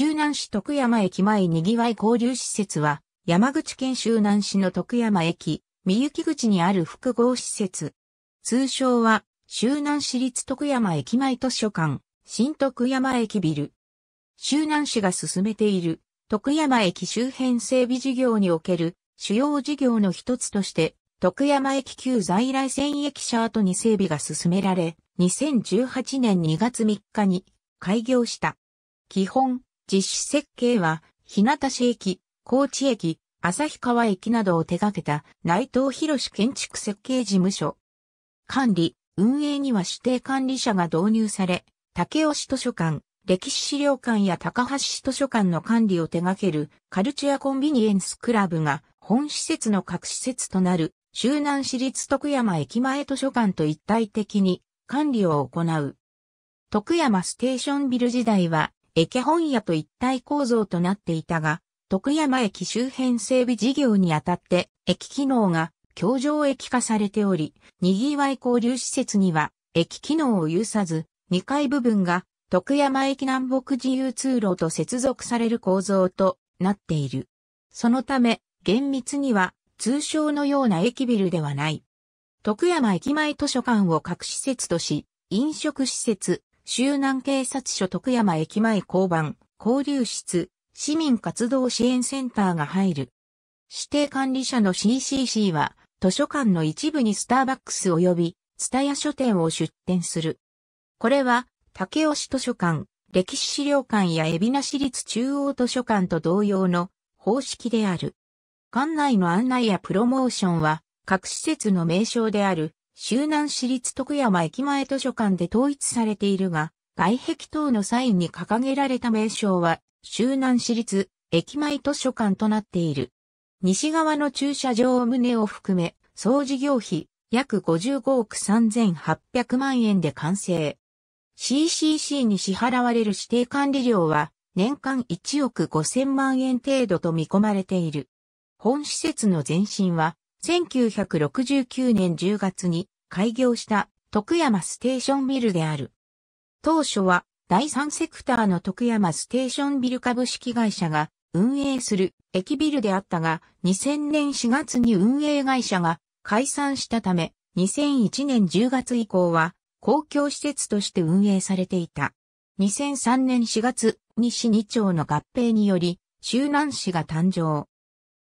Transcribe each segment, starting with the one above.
周南市徳山駅前にぎわい交流施設は、山口県周南市の徳山駅、三雪口にある複合施設。通称は、周南市立徳山駅前図書館、新徳山駅ビル。周南市が進めている、徳山駅周辺整備事業における主要事業の一つとして、徳山駅旧在来線駅シャートに整備が進められ、2018年2月3日に開業した。基本、実施設計は、日向市駅、高知駅、旭川駅などを手掛けた内藤博士建築設計事務所。管理、運営には指定管理者が導入され、竹尾市図書館、歴史資料館や高橋市図書館の管理を手掛けるカルチュアコンビニエンスクラブが本施設の各施設となる周南市立徳山駅前図書館と一体的に管理を行う。徳山ステーションビル時代は駅本屋と一体構造となっていたが、徳山駅周辺整備事業にあたって、駅機能が京上駅化されており、賑わい交流施設には、駅機能を有さず、2階部分が徳山駅南北自由通路と接続される構造となっている。そのため、厳密には通称のような駅ビルではない。徳山駅前図書館を各施設とし、飲食施設、周南警察署徳山駅前交番、交流室、市民活動支援センターが入る。指定管理者の CCC は、図書館の一部にスターバックス及び、ツタヤ書店を出店する。これは、竹市図書館、歴史資料館や海老名市立中央図書館と同様の方式である。館内の案内やプロモーションは、各施設の名称である周南市立徳山駅前図書館で統一されているが、外壁等のサインに掲げられた名称は、周南市立駅前図書館となっている。西側の駐車場を旨を含め、総事業費約55億3800万円で完成。CCC に支払われる指定管理料は年間1億5000万円程度と見込まれている。本施設の前身は1969年10月に開業した徳山ステーションビルである。当初は第三セクターの徳山ステーションビル株式会社が運営する駅ビルであったが、2000年4月に運営会社が解散したため、2001年10月以降は公共施設として運営されていた。2003年4月、西2町の合併により、周南市が誕生。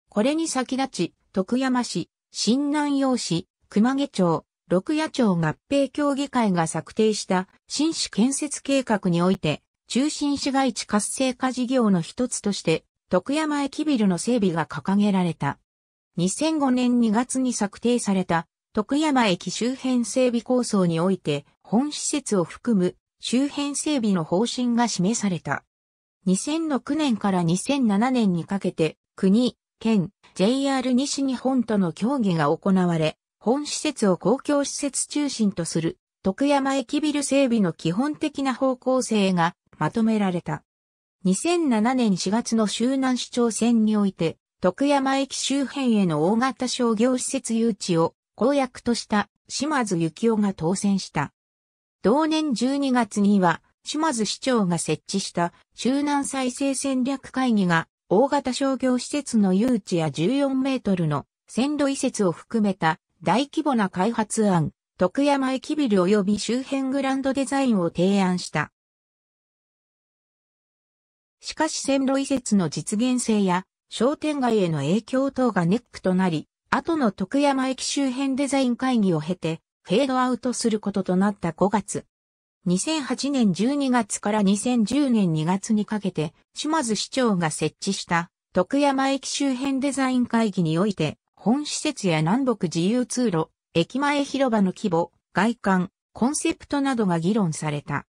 これに先立ち、徳山市、新南陽市、熊毛町、六野町合併協議会が策定した新市建設計画において、中心市街地活性化事業の一つとして、徳山駅ビルの整備が掲げられた。2005年2月に策定された徳山駅周辺整備構想において、本施設を含む周辺整備の方針が示された。2006年から2007年にかけて、国、県、JR 西日本との協議が行われ、本施設を公共施設中心とする徳山駅ビル整備の基本的な方向性がまとめられた。2007年4月の周南市長選において、徳山駅周辺への大型商業施設誘致を公約とした島津幸雄が当選した。同年12月には島津市長が設置した周南再生戦略会議が大型商業施設の誘致や14メートルの線路移設を含めた大規模な開発案、徳山駅ビル及び周辺グランドデザインを提案した。しかし線路移設の実現性や商店街への影響等がネックとなり、後の徳山駅周辺デザイン会議を経て、フェードアウトすることとなった5月、2008年12月から2010年2月にかけて、島津市長が設置した徳山駅周辺デザイン会議において、本施設や南北自由通路、駅前広場の規模、外観、コンセプトなどが議論された。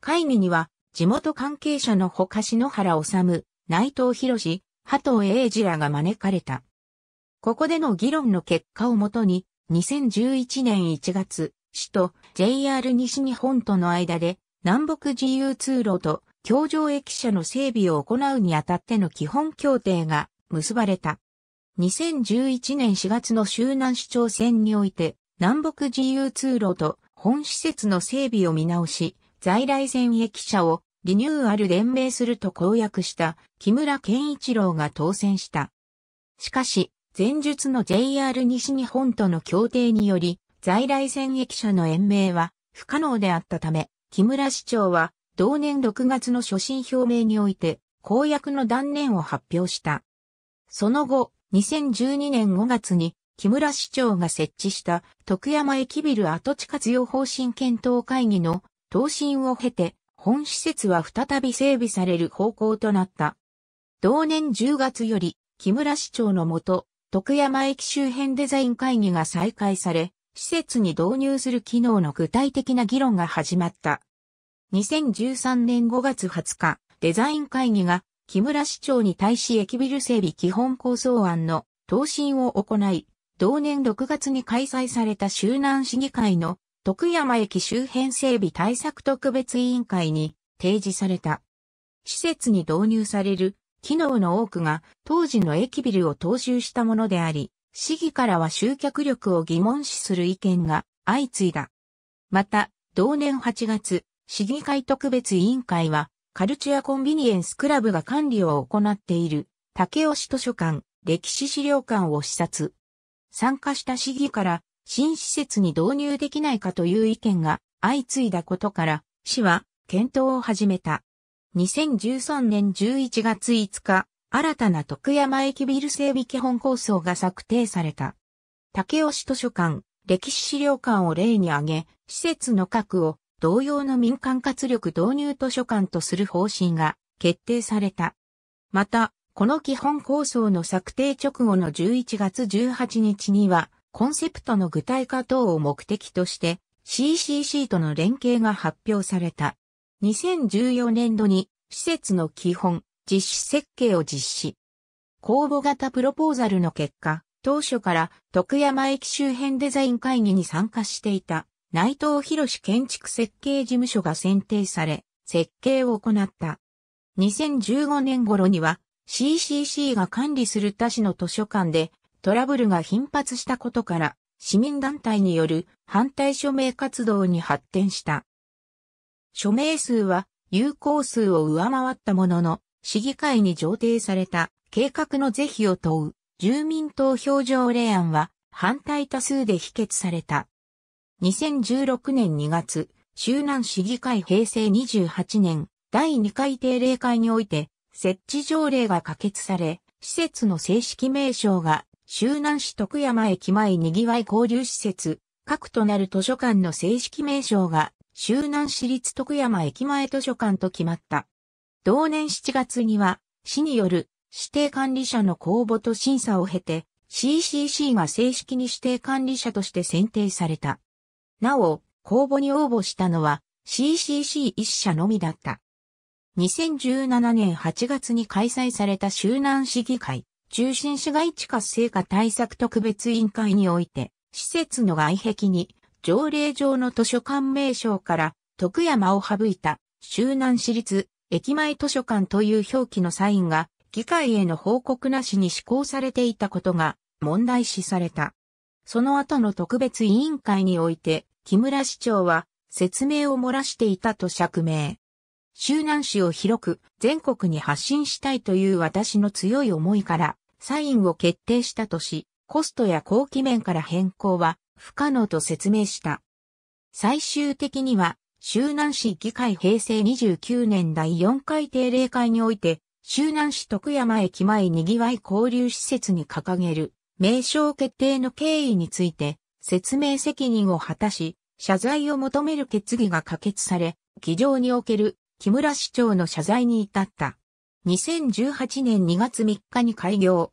会議には、地元関係者のほか篠原治、内藤博士、波藤英二らが招かれた。ここでの議論の結果をもとに、2011年1月、市と JR 西日本との間で南北自由通路と橋上駅舎の整備を行うにあたっての基本協定が結ばれた。2011年4月の周南市長選において南北自由通路と本施設の整備を見直し、在来線駅舎をリニューアル連盟すると公約した木村健一郎が当選した。しかし、前述の JR 西日本との協定により、在来線駅舎の延命は不可能であったため、木村市長は同年6月の所信表明において公約の断念を発表した。その後、2012年5月に木村市長が設置した徳山駅ビル跡地活用方針検討会議の答申を経て、本施設は再び整備される方向となった。同年10月より木村市長のもと、徳山駅周辺デザイン会議が再開され、施設に導入する機能の具体的な議論が始まった。2013年5月20日、デザイン会議が木村市長に対し駅ビル整備基本構想案の答申を行い、同年6月に開催された周南市議会の徳山駅周辺整備対策特別委員会に提示された。施設に導入される機能の多くが当時の駅ビルを踏襲したものであり、市議からは集客力を疑問視する意見が相次いだ。また、同年8月、市議会特別委員会は、カルチュアコンビニエンスクラブが管理を行っている、竹尾市図書館、歴史資料館を視察。参加した市議から、新施設に導入できないかという意見が相次いだことから、市は検討を始めた。2013年11月5日、新たな徳山駅ビル整備基本構想が策定された。竹市図書館、歴史資料館を例に挙げ、施設の核を同様の民間活力導入図書館とする方針が決定された。また、この基本構想の策定直後の11月18日には、コンセプトの具体化等を目的として CCC との連携が発表された。2014年度に施設の基本、実施設計を実施。公募型プロポーザルの結果、当初から徳山駅周辺デザイン会議に参加していた内藤博士建築設計事務所が選定され、設計を行った。2015年頃には CCC が管理する他市の図書館でトラブルが頻発したことから市民団体による反対署名活動に発展した。署名数は有効数を上回ったものの市議会に上呈された計画の是非を問う住民投票条例案は反対多数で否決された。2016年2月、周南市議会平成28年第2回定例会において設置条例が可決され、施設の正式名称が周南市徳山駅前にぎわい交流施設、核となる図書館の正式名称が周南市立徳山駅前図書館と決まった。同年7月には、市による指定管理者の公募と審査を経て、CCC が正式に指定管理者として選定された。なお、公募に応募したのは CCC1 社のみだった。2017年8月に開催された周南市議会、中心市街地活性化対策特別委員会において、施設の外壁に条例上の図書館名称から徳山を省いた周南市立駅前図書館という表記のサインが議会への報告なしに施行されていたことが問題視された。その後の特別委員会において、木村市長は説明を漏らしていたと釈明。周南市を広く全国に発信したいという私の強い思いからサインを決定したとし、コストや後期面から変更は不可能と説明した。最終的には周南市議会平成29年第4回定例会において、周南市徳山駅前にぎわい交流施設に掲げる名称決定の経緯について説明責任を果たし、謝罪を求める決議が可決され、議場における木村市長の謝罪に至った。2018年2月3日に開業。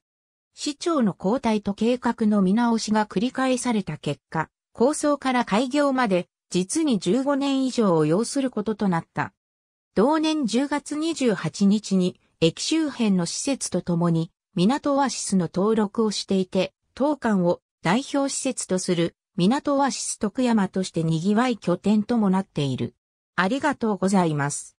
市長の交代と計画の見直しが繰り返された結果、構想から開業まで実に15年以上を要することとなった。同年10月28日に駅周辺の施設とともに港オアシスの登録をしていて、当館を代表施設とする港オアシス徳山として賑わい拠点ともなっている。ありがとうございます。